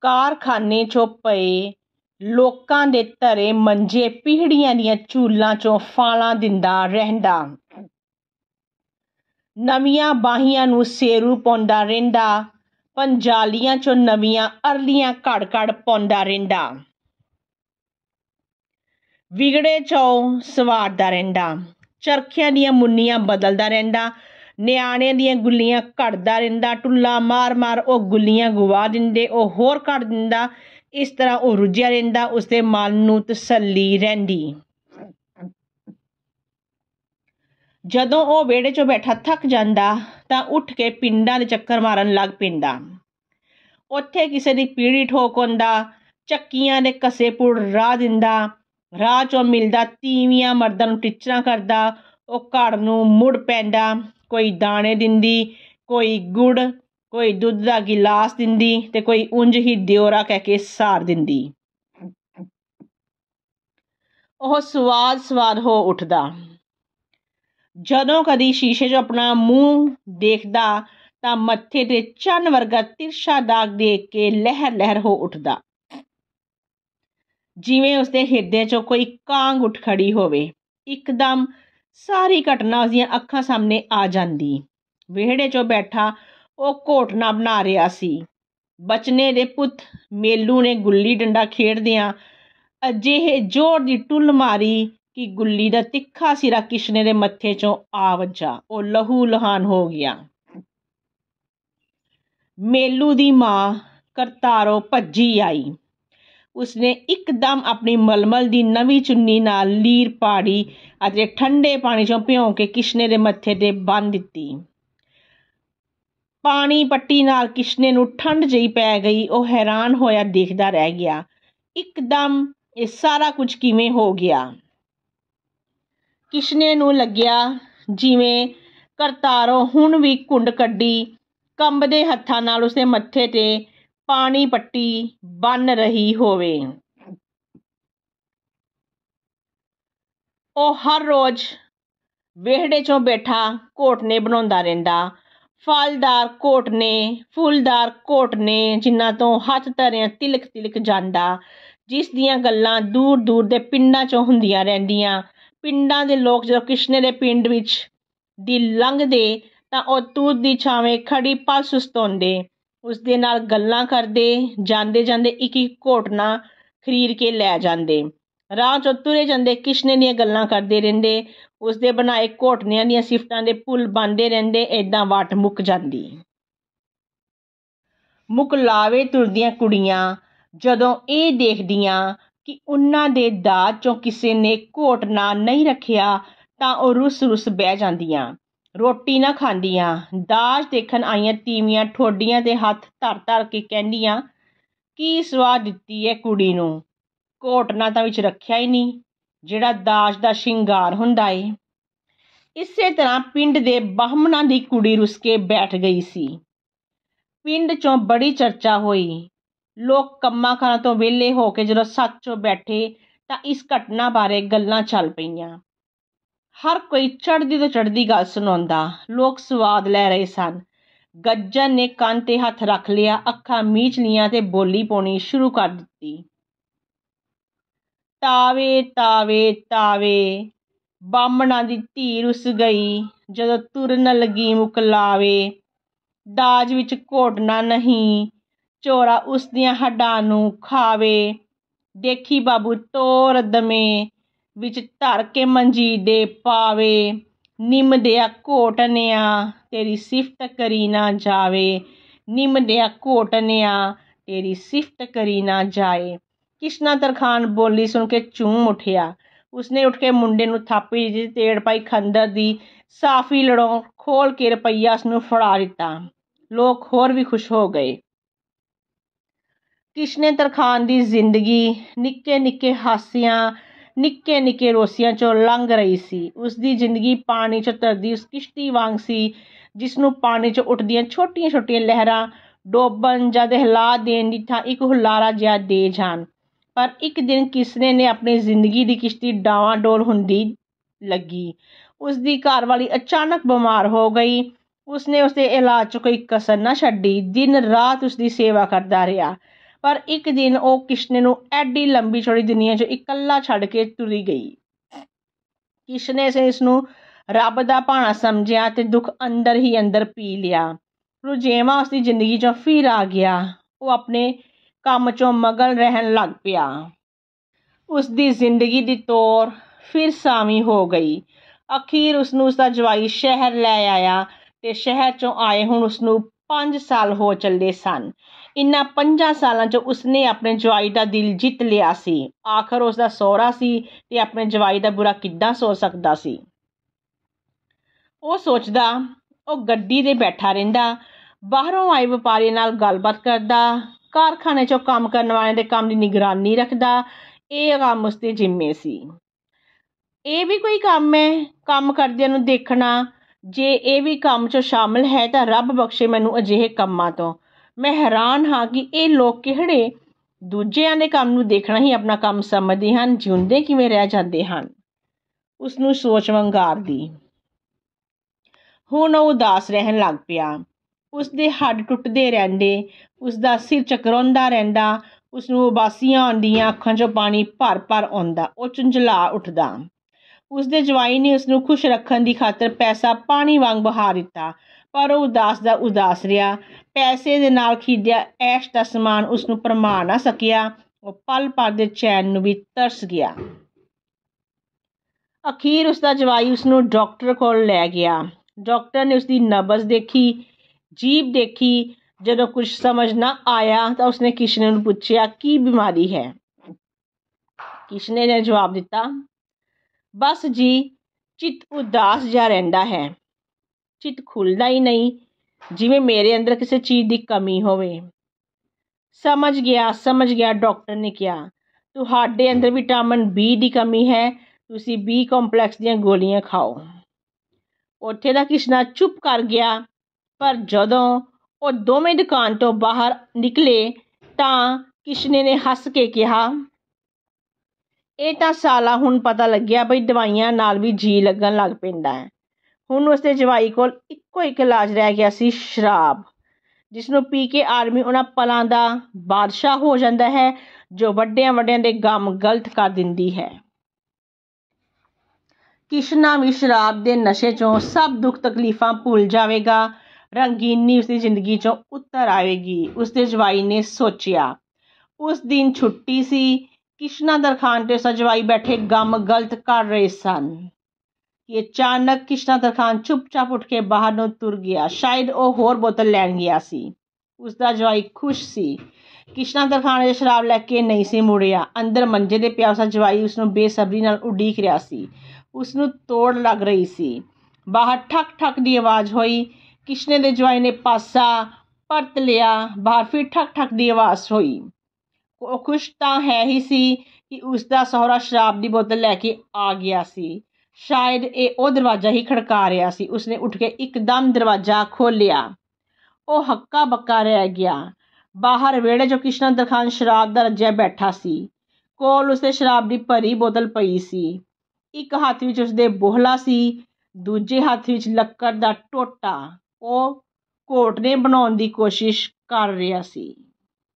ਕਾਰਖਾਨੇ 'ਚੋਂ ਪਏ ਲੋਕਾਂ ਦੇ ਧਰੇ ਮੰਜੇ ਪੀੜੀਆਂ ਦੀਆਂ ਝੂਲਾਂ 'ਚੋਂ ਫਾਲਾਂ ਦਿੰਦਾ ਰਹਿੰਦਾ ਨਵੀਆਂ ਬਾਹੀਆਂ ਨੂੰ ਸੇਰੂ ਪਾਉਂਦਾ ਰਹਿੰਦਾ ਪੰਜਾਲੀਆਂ 'ਚੋਂ ਨਵੀਆਂ ਅਰਲੀਆਂ ਘੜ-ਘੜ ਪਾਉਂਦਾ ਰਹਿੰਦਾ ਵਿਗੜੇ 'ਚੋਂ ਸਵਾਰਦਾ ਰਹਿੰਦਾ ਚਰਖਿਆਂ ਦੀਆਂ ਮੁੰਨੀਆਂ ਬਦਲਦਾ ਰਹਿੰਦਾ ਨਿਆਣੇ ਦੀਆਂ ਗੁੱਲੀਆਂ ਘੜਦਾ ਰਹਿੰਦਾ ਟੁੱਲਾ ਮਾਰ ਮਾਰ ਉਹ ਗੁੱਲੀਆਂ ਗਵਾ ਦਿੰਦੇ ਉਹ ਹੋਰ ਘੜ ਦਿੰਦਾ ਇਸ ਤਰ੍ਹਾਂ ਉਹ ਰੁੱਝਿਆ ਰਹਿੰਦਾ ਉਸਦੇ ਮਨ ਨੂੰ ਤਸੱਲੀ ਰਹਿੰਦੀ ਜਦੋਂ ਉਹ ਵਿਹੜੇ 'ਚ ਬੈਠਾ ਥੱਕ ਜਾਂਦਾ ਤਾਂ ਉੱਠ ਕੇ ਪਿੰਡਾਂ ਦੇ ਚੱਕਰ ਮਾਰਨ ਲੱਗ ਪੈਂਦਾ ਉੱਥੇ ਕਿਸੇ ਦੀ ਪੀੜੀ ਹੁੰਦਾ ਚੱਕੀਆਂ ਦੇ ਕਸੇ ਪੁੜ ਰਾਹ ਦਿੰਦਾ ਰਾਹ 'ਚੋਂ ਮਿਲਦਾ ਤੀਵੀਆਂ ਮਰਦਾਂ ਨੂੰ ਟਿਚਰਾਂ ਕਰਦਾ ਉਹ ਘਰ ਨੂੰ ਮੁੜ ਪੈਂਦਾ ਕੋਈ ਦਾਣੇ ਦਿੰਦੀ ਕੋਈ ਗੁੜ ਕੋਈ ਦੁੱਧ ਦਾ ਗਿਲਾਸ ਦਿੰਦੀ ਤੇ ਕੋਈ ਉਂਝ ਹੀ ਦਿਓਰਾ ਕਹਿ ਕੇ ਸਾਰ ਦਿੰਦੀ ਉਹ ਸਵਾਦ ਸਵਾਦ ਹੋ ਉੱਠਦਾ ਜਦੋਂ ਕਦੀ ਸ਼ੀਸ਼ੇ 'ਚ ਆਪਣਾ ਮੂੰਹ ਦੇਖਦਾ ਤਾਂ ਮੱਥੇ ਤੇ ਚੰਨ ਵਰਗਾ ਤਿਰਸ਼ਾ ਦਾਗ ਦੇਖ ਕੇ ਲਹਿਰ ਲਹਿਰ ਹੋ ਉੱਠਦਾ ਜਿਵੇਂ ਉਸਦੇ ਹਿਰਦੇ 'ਚੋਂ ਕੋਈ ਕਾਂਗ ਉੱਠ ਖੜੀ ਹੋਵੇ ਇੱਕਦਮ ਸਾਰੀ ਘਟਨਾ ਉਸਦੀਆਂ ਅੱਖਾਂ ਸਾਹਮਣੇ ਆ ਜਾਂਦੀ ਵਿਹੜੇ 'ਚੋਂ ਬੈਠਾ ਉਹ ਘੋਟਣਾ ਬਣਾ ਰਿਹਾ ਸੀ ਬਚਨੇ ਦੇ ਪੁੱਤ ਮੇਲੂ ਨੇ ਗੁੱਲੀ ਡੰਡਾ ਖੇਡਦਿਆਂ ਅਜਿਹੇ ਜ਼ੋਰ ਦੀ ਟੁੱਲ ਮਾਰੀ ਕਿ ਗੁੱਲੀ ਦਾ ਤਿੱਖਾ ਸਿਰਾ ਕਿਸ਼ਨੇ ਦੇ ਮੱਥੇ 'ਚੋਂ ਆ ਵੱਜਾ ਉਹ ਲਹੂ ਲਹਾਨ ਹੋ ਗਿਆ ਮੇਲੂ ਦੀ ਮਾਂ ਕਰਤਾਰੋ ਭੱਜੀ ਆਈ ਉਸਨੇ ਇੱਕਦਮ ਆਪਣੀ ਮਲਮਲ ਦੀ ਨਵੀਂ ਚੁੰਨੀ ਨਾਲ ਲੀਰ ਪਾੜੀ ਅਤੇ ਠੰਡੇ ਪਾਣੀ 'ਚੋਂ ਭਿਉਂ ਕੇ ਕਿਸ਼ਨੇ ਦੇ ਮੱਥੇ 'ਤੇ ਬੰਨ੍ਹ ਦਿੱਤੀ। ਪਾਣੀ ਪੱਟੀ ਨਾਲ ਕਿਸ਼ਨੇ ਨੂੰ ਠੰਡ ਜਿਹੀ ਪੈ ਗਈ। ਉਹ ਹੈਰਾਨ ਹੋਇਆ ਦੇਖਦਾ ਰਹਿ ਗਿਆ। ਇੱਕਦਮ ਇਹ ਸਾਰਾ ਕੁਝ ਕਿਵੇਂ ਹੋ ਗਿਆ? ਕਿਸ਼ਨੇ ਨੂੰ ਲੱਗਿਆ ਜਿਵੇਂ ਕਰਤਾਰੋਂ ਹੁਣ ਵੀ ਘੁੰਡ ਕੱਢੀ। ਕੰਬਦੇ ਹੱਥਾਂ ਨਾਲ ਉਸਦੇ ਮੱਥੇ 'ਤੇ ਪਾਣੀ ਪੱਟੀ ਬਨ ਰਹੀ ਹੋਵੇ ਉਹ ਹਰ ਰੋਜ਼ ਵਿਹੜੇ 'ਚੋਂ ਬੈਠਾ ਘੋਟਨੇ ਬਣਾਉਂਦਾ ਰਹਿੰਦਾ ਫਲਦਾਰ ਘੋਟਨੇ ਫੁੱਲਦਾਰ ਘੋਟਨੇ ਜਿਨ੍ਹਾਂ ਤੋਂ ਹੱਥ ਧਰਿਆ ਤਿਲਕ ਤਿਲਕ ਜਾਂਦਾ ਜਿਸ ਦੀਆਂ ਗੱਲਾਂ ਦੂਰ ਦੂਰ ਦੇ ਪਿੰਡਾਂ 'ਚੋਂ ਹੁੰਦੀਆਂ ਰਹਿੰਦੀਆਂ ਪਿੰਡਾਂ ਦੇ ਲੋਕ ਜਦੋਂ ਕਿਸ਼ਨੇ ਦੇ ਪਿੰਡ ਵਿੱਚ ਦੀ ਲੰਘਦੇ ਤਾਂ ਉਹ ਤੂਤ ਦੀ ਛਾਵੇਂ ਖੜੀ ਪਲ ਸੁਸਤੋਂਦੇ ਉਸ ਦੇ ਨਾਲ ਗੱਲਾਂ ਕਰਦੇ ਜਾਂਦੇ ਜਾਂਦੇ ਇੱਕ ਇੱਕ ਘੋਟਣਾ ਖਰੀਦ ਕੇ ਲੈ ਜਾਂਦੇ ਰਾਹ ਚ ਤੁਰੇ ਜਾਂਦੇ ਕਿਸ਼ਨੇ ਦੀਆਂ ਗੱਲਾਂ ਕਰਦੇ ਰਹਿੰਦੇ ਉਸ ਦੇ ਬਣਾਏ ਘੋਟਣਿਆਂ ਦੀਆਂ ਸਿਫਤਾਂ ਦੇ ਪੁੱਲ ਬੰਦੇ ਰਹਿੰਦੇ ਐਦਾਂ ਵਾਟ ਮੁੱਕ ਜਾਂਦੀ ਮੁੱਕ ਲਾਵੇ ਤੁਰਦੀਆਂ ਕੁੜੀਆਂ ਜਦੋਂ ਇਹ ਦੇਖਦੀਆਂ ਕਿ ਉਹਨਾਂ ਦੇ ਦਾਜ 'ਚੋਂ ਕਿਸੇ ਨੇ ਘੋਟਣਾ ਨਹੀਂ ਰੱਖਿਆ ਤਾਂ ਉਹ ਰੁੱਸ ਰੁੱਸ ਬਹਿ ਜਾਂਦੀਆਂ ਰੋਟੀ ਨਾ ਖਾਂਦੀਆਂ ਦਾਜ ਦੇਖਣ ਆਈਆਂ ਤੀਵੀਆਂ ਠੋਡੀਆਂ ਦੇ ਹੱਥ ਧਰ ਧਰ ਕੇ ਕਹਿੰਦੀਆਂ ਕੀ ਸਵਾਦ ਦਿੱਤੀ ਏ ਕੁੜੀ ਨੂੰ ਕੋਟਨਾ ਤਾਂ ਵਿੱਚ ਰੱਖਿਆ ਹੀ ਨਹੀਂ ਜਿਹੜਾ ਦਾਜ ਦਾ ਸ਼ਿੰਗਾਰ ਹੁੰਦਾ ਏ ਇਸੇ ਤਰ੍ਹਾਂ ਪਿੰਡ ਦੇ ਬਾਹਮਣਾ ਦੀ ਕੁੜੀ ਰੁਸ ਕੇ ਬੈਠ ਗਈ ਸੀ ਪਿੰਡ 'ਚੋਂ ਬੜੀ ਚਰਚਾ ਹੋਈ ਲੋਕ ਕੰਮਾਂ ਖਾਣਾ ਤੋਂ ਵਿਹਲੇ ਹੋ ਕੇ ਜਦੋਂ ਸੱਚੋ ਬੈਠੇ ਤਾਂ ਇਸ ਘਟਨਾ ਬਾਰੇ ਗੱਲਾਂ ਚੱਲ ਪਈਆਂ ਹਰ ਕੋਈ ਚੜਦੀ ਤੋਂ ਚੜਦੀ ਗੱਲ ਸੁਣਾਉਂਦਾ ਲੋਕ ਸਵਾਦ ਲੈ ਰਹੇ ਸਨ ਗੱਜਨ ਨੇ ਕੰਨ 'ਤੇ ਹੱਥ ਰੱਖ ਲਿਆ ਅੱਖਾਂ ਮੀਚ ਲੀਆਂ ਤੇ ਬੋਲੀ ਪਾਉਣੀ ਸ਼ੁਰੂ ਕਰ ਦਿੱਤੀ ਤਾਵੇ ਤਾਵੇ ਤਾਵੇ ਬਾਮਣਾ ਦੀ ਧੀ ਰੁਸ ਗਈ ਜਦੋਂ ਤੁਰਨ ਲੱਗੀ ਮੁਕਲਾਵੇ ਦਾਜ ਵਿੱਚ ਘੋਟਣਾ ਨਹੀਂ ਚੋਰਾ ਉਸ ਦੀਆਂ ਹੱਡਾਂ ਨੂੰ ਖਾਵੇ ਦੇਖੀ ਬਾਬੂ ਤੋਰ ਦਮੇ ਵਿੱਚ ਧਰ ਕੇ ਮੰਜੀ ਦੇ ਪਾਵੇ ਨਿੰਮ ਦਿਆ ਘੋਟਨਿਆ ਤੇਰੀ ਸਿਫਤ ਕਰੀ ਨਾ ਜਾਵੇ ਨਿੰਮ ਦਿਆ ਘੋਟਨਿਆ ਤੇਰੀ ਸਿਫਤ ਕਰੀ ਨਾ ਜਾਏ ਕਿਸ਼ਨਾ ਤਰਖਾਨ ਬੋਲੀ ਸੁਣ ਕੇ ਚੂਮ ਉਠਿਆ ਉਸਨੇ ਉੱਠ ਕੇ ਮੁੰਡੇ ਨੂੰ ਥਾਪੀ ਦਿੱਤੀ ਤੇੜ ਪਾਈ ਖੰਦਰ ਦੀ ਸਾਫੀ ਲੜੋਂ ਖੋਲ ਕੇ ਰੁਪਈਆ ਉਸ ਨੂੰ ਫੜਾ ਦਿੱਤਾ ਲੋਕ ਹੋਰ ਵੀ ਖੁਸ਼ ਹੋ ਗਏ ਕਿਸ਼ਨੇ ਤਰਖਾਨ ਦੀ ਜ਼ਿੰਦਗੀ ਨਿੱਕੇ ਨਿੱਕੇ ਹਾਸਿਆਂ ਨਿੱਕੇ ਨਿੱਕੇ ਰੋਸੀਆਂ 'ਚੋਂ ਲੰਘ ਰਹੀ ਸੀ ਉਸ ਦੀ ਜ਼ਿੰਦਗੀ ਪਾਣੀ 'ਚ ਤਰਦੀ ਉਸ ਕਿਸ਼ਤੀ ਵਾਂਗ ਸੀ ਜਿਸ ਨੂੰ ਪਾਣੀ 'ਚ ਉੱਠਦੀਆਂ ਛੋਟੀਆਂ ਛੋਟੀਆਂ ਲਹਿਰਾਂ ਡੋਬਣ ਜਾਂ ਦਹਿਲਾ ਦੇਣ ਦੀ ਥਾਂ ਇੱਕ ਹੁਲਾਰਾ ਜਿਹਾ ਦੇ ਜਾਣ ਪਰ ਇੱਕ ਦਿਨ ਕਿਸਨੇ ਨੇ ਆਪਣੀ ਜ਼ਿੰਦਗੀ ਦੀ ਕਿਸ਼ਤੀ ਡਾਵਾ ਡੋਲ ਹੁੰਦੀ ਲੱਗੀ ਉਸ ਦੀ ਘਰ ਵਾਲੀ ਅਚਾਨਕ ਬਿਮਾਰ ਹੋ ਗਈ ਉਸਨੇ ਉਸਦੇ ਇਲਾਜ 'ਚ ਕੋਈ ਕਸਰ ਨਾ ਛੱਡੀ ਦਿਨ ਰਾਤ ਉਸਦੀ ਸੇਵਾ ਕਰਦਾ ਰਿਹਾ ਪਰ ਇੱਕ ਦਿਨ ਉਹ ਕਿਸ਼ਨੇ ਨੂੰ ਐਡੀ ਲੰਬੀ ਚੌੜੀ ਦੁਨੀਆ 'ਚ ਇਕੱਲਾ ਛੱਡ ਕੇ ਤੁਰੀ ਗਈ ਕਿਸ਼ਨੇ ਸੇ ਇਸ ਨੂੰ ਰੱਬ ਦਾ ਭਾਣਾ ਸਮਝਿਆ ਤੇ ਦੁੱਖ ਅੰਦਰ ਹੀ ਅੰਦਰ ਪੀ ਲਿਆ ਰੁਜੇਵਾ ਉਸ ਦੀ ਜ਼ਿੰਦਗੀ 'ਚੋਂ ਫਿਰ ਆ ਗਿਆ ਉਹ ਆਪਣੇ ਕੰਮ 'ਚੋਂ ਮਗਨ ਰਹਿਣ ਲੱਗ ਪਿਆ ਉਸ ਦੀ ਜ਼ਿੰਦਗੀ ਦੀ ਤੋਰ ਫਿਰ ਸਾਵੀ ਹੋ ਗਈ ਅਖੀਰ ਉਸ ਨੂੰ ਉਸ ਦਾ ਜਵਾਈ ਸ਼ਹਿਰ ਲੈ ਆਇਆ ਤੇ ਸ਼ਹਿਰ 'ਚੋਂ ਆਏ ਹੁਣ ਉਸ ਨੂੰ ਪੰਜ ਸਾਲ ਹੋ ਚੱਲੇ ਸਨ ਇਨ੍ਹਾਂ ਪੰਜਾਂ ਸਾਲਾਂ 'ਚ ਉਸਨੇ ਆਪਣੇ ਜਵਾਈ ਦਾ ਦਿਲ ਜਿੱਤ ਲਿਆ ਸੀ ਆਖਰ ਉਸ ਦਾ ਸਹੁਰਾ ਸੀ ਤੇ ਆਪਣੇ ਜਵਾਈ ਦਾ ਬੁਰਾ ਕਿੱਦਾਂ ਸੋਚ ਸਕਦਾ ਸੀ ਉਹ ਸੋਚਦਾ ਉਹ ਗੱਡੀ 'ਤੇ ਬੈਠਾ ਰਹਿੰਦਾ ਬਾਹਰੋਂ ਆਏ ਵਪਾਰੀ ਨਾਲ ਗੱਲਬਾਤ ਕਰਦਾ ਕਾਰਖਾਨੇ 'ਚੋਂ ਕੰਮ ਕਰਨ ਵਾਲਿਆਂ ਦੇ ਕੰਮ ਦੀ ਨਿਗਰਾਨੀ ਰੱਖਦਾ ਇਹ ਕੰਮ ਉਸਦੇ ਜ਼ਿੰਮੇ ਸੀ ਇਹ ਵੀ ਕੋਈ ਕੰਮ ਹੈ ਕੰਮ ਕਰਦਿਆਂ ਨੂੰ ਦੇਖਣਾ ਜੇ ਇਹ ਵੀ ਕੰਮ 'ਚ ਸ਼ਾਮਲ ਹੈ ਤਾਂ ਰੱਬ ਬਖਸ਼ੇ ਮੈਨੂੰ ਅਜਿਹੇ ਕੰਮਾਂ ਤੋਂ ਮੈਂ ਹੈਰਾਨ ਹਾਂ ਕਿ ਇਹ ਲੋਕ ਕਿਹੜੇ ਦੂਜਿਆਂ ਦੇ ਕੰਮ ਨੂੰ ਦੇਖਣਾ ਹੀ ਆਪਣਾ ਕੰਮ ਸਮਝਦੇ ਹਨ ਜਿਉਂਦੇ ਕਿਵੇਂ ਰਹਿ ਜਾਂਦੇ ਹਨ ਉਸ ਨੂੰ ਸੋਚ ਦੀ ਹੁਣ ਉਹ ਉਦਾਸ ਰਹਿਣ ਲੱਗ ਪਿਆ ਉਸ ਦੇ ਹੱਡ ਟੁੱਟਦੇ ਰਹਿੰਦੇ ਉਸ ਦਾ ਸਿਰ ਚਕਰਾਉਂਦਾ ਰਹਿੰਦਾ ਉਸ ਨੂੰ ਉਬਾਸੀਆਂ ਆਉਂਦੀਆਂ ਅੱਖਾਂ 'ਚੋਂ ਪਾਣੀ ਭਰ ਭਰ ਆਉਂਦਾ ਉਹ ਚੁੰਝਲਾ ਉੱਠਦਾ ਉਸਦੇ ਜਵਾਈ ਨੇ ਉਸ ਨੂੰ ਖੁਸ਼ ਰੱਖਣ ਦੀ ਖਾਤਰ ਪੈਸਾ ਪਾਣੀ ਵਾਂਗ ਬਹਾ ਦਿੱਤਾ ਪਰ ਉਹ ਉਦਾਸ ਦਾ ਉਦਾਸ ਰਿਹਾ ਪੈਸੇ ਦੇ ਨਾਲ ਖਰੀਦਿਆ ਐਸ਼ ਦਾ ਸਮਾਨ ਉਸ ਨੂੰ ਪਰਮਾ ਨਾ ਸਕਿਆ ਉਹ ਪਲ ਭਰ ਦੇ ਚੈਨ ਨੂੰ ਵੀ ਤਰਸ ਗਿਆ ਅਖੀਰ ਉਸ ਦਾ ਜਵਾਈ ਉਸ ਨੂੰ ਡਾਕਟਰ ਕੋਲ ਲੈ ਗਿਆ ਡਾਕਟਰ ਨੇ ਉਸ ਦੀ ਨਬਜ਼ ਦੇਖੀ ਜੀਬ ਦੇਖੀ ਜਦੋਂ ਕੁਝ ਸਮਝ ਨਾ ਆਇਆ ਤਾਂ ਉਸਨੇ ਕਿਸ਼ਨੇ ਨੂੰ ਪੁੱਛਿਆ ਕੀ ਬਿਮਾਰੀ ਹੈ ਕਿਸ਼ਨੇ ਨੇ ਜਵਾਬ ਦਿੱਤਾ बस जी चित उदास जहा रहा है चित खुलता ही नहीं जिमें मेरे अंदर किसी चीज़ की कमी हो समझ गया समझ गया डॉक्टर ने कहा तोडे अंदर विटामिन बी की कमी है तुम बी कॉम्पलैक्स दोलियां खाओ उठे का किशना चुप कर गया पर जदों दोवें दुकान तो बाहर निकले तो किशने ने हस के कहा ਇਹ ਤਾਂ ਸਾਲਾ ਹੁਣ ਪਤਾ ਲੱਗਿਆ ਬਈ ਦਵਾਈਆਂ ਨਾਲ ਵੀ ਜੀ ਲੱਗਣ ਲੱਗ ਪੈਂਦਾ ਹੈ ਹੁਣ ਉਸਦੇ ਜਵਾਈ ਕੋਲ ਇੱਕੋ ਇੱਕ ਇਲਾਜ ਰਹਿ ਗਿਆ ਸੀ ਸ਼ਰਾਬ ਜਿਸ ਨੂੰ ਪੀ ਕੇ ਆਦਮੀ ਉਹਨਾਂ ਪਲਾਂ ਦਾ ਬਾਦਸ਼ਾਹ ਹੋ ਜਾਂਦਾ ਹੈ ਜੋ ਵੱਡਿਆਂ ਵੱਡਿਆਂ ਦੇ ਗਮ ਗਲਤ ਕਰ ਦਿੰਦੀ ਹੈ ਕਿਸ਼ਨਾ ਵੀ ਸ਼ਰਾਬ ਦੇ ਨਸ਼ੇ 'ਚੋਂ ਸਭ ਦੁੱਖ ਤਕਲੀਫਾਂ ਭੁੱਲ ਜਾਵੇਗਾ ਰੰਗੀਨੀ ਉਸਦੀ ਜ਼ਿੰਦਗੀ 'ਚੋਂ ਉੱਤਰ ਆਵੇਗੀ ਉਸਦੇ ਜਵਾਈ ਨੇ ਸੋਚਿਆ ਉਸ ਦਿਨ ਛੁੱਟੀ ਸੀ किश्ना ਖਾਨ ਤੇ ਸਜਵਾਈ ਬੈਠੇ ਗਮ ਗਲਤ ਕਰ ਰਹੇ ਸਨ ਕਿ ਅਚਾਨਕ ਕਿਸ਼ਨਾ ਦਰਖਾਨ ਚੁੱਪਚਾਪ ਉੱਠ ਕੇ ਬਾਹਰ ਨੂੰ ਤੁਰ ਗਿਆ ਸ਼ਾਇਦ ਉਹ ਹੋਰ ਬੋਤਲ ਲੈਣ ਗਿਆ ਸੀ ਉਸ ਦਾ ਜਵਾਈ ਖੁਸ਼ ਸੀ ਕਿਸ਼ਨਾ ਦਰਖਾਨ ਇਹ ਸ਼ਰਾਬ ਲੈ ਕੇ ਨਹੀਂ ਸੀ ਮੁੜਿਆ ਅੰਦਰ ਮੰਜੇ ਦੇ ਪਿਆ ਉਸ ਜਵਾਈ ਉਸ ਨੂੰ ਬੇਸਬਰੀ ਨਾਲ ਉਡੀਕ ਰਿਹਾ ਸੀ ਉਸ ਨੂੰ ਤੋੜ ਲੱਗ ਰਹੀ ਸੀ ਬਾਹਰ ਠਕ ਠਕ ਦੀ ਆਵਾਜ਼ ਹੋਈ ਕਿਸ਼ਨੇ ਦੇ ਜਵਾਈ ਨੇ ਪਾਸਾ ਪਰਤ ਲਿਆ ਬਾਹਰ ਫਿਰ ਠਕ ਠਕ ਦੀ ਆਵਾਜ਼ ਹੋਈ ਉਹ ਖੁਸ਼ ਤਾਂ ਹੈ ਹੀ ਸੀ ਕਿ ਉਸ ਦਾ ਸਹੁਰਾ ਸ਼ਰਾਬ ਦੀ ਬੋਤਲ ਲੈ ਕੇ ਆ ਗਿਆ ਸੀ ਸ਼ਾਇਦ ਇਹ ਉਹ ਦਰਵਾਜ਼ਾ ਹੀ ਖੜਕਾ ਰਿਹਾ ਸੀ ਉਸਨੇ ਉੱਠ ਕੇ ਇੱਕਦਮ ਦਰਵਾਜ਼ਾ ਖੋਲਿਆ ਉਹ ਹੱਕਾ ਬੱਕਾ ਰਹਿ ਗਿਆ ਬਾਹਰ ਵੇੜੇ ਜੋ ਕਿਸ਼ਨ ਦਰਖਾਨ ਸ਼ਰਾਬ ਦਾ ਰੱਜਿਆ ਬੈਠਾ ਸੀ ਕੋਲ ਉਸੇ ਸ਼ਰਾਬ ਦੀ ਭਰੀ ਬੋਤਲ ਪਈ ਸੀ ਇੱਕ ਹੱਥ ਵਿੱਚ ਉਸਦੇ ਬੋਹਲਾ ਸੀ ਦੂਜੇ ਹੱਥ ਵਿੱਚ ਲੱਕੜ ਦਾ ਟੋਟਾ ਉਹ ਕੋਟ ਨੇ ਬਣਾਉਣ ਦੀ ਕੋਸ਼ਿਸ਼ ਕਰ ਰਿਹਾ ਸੀ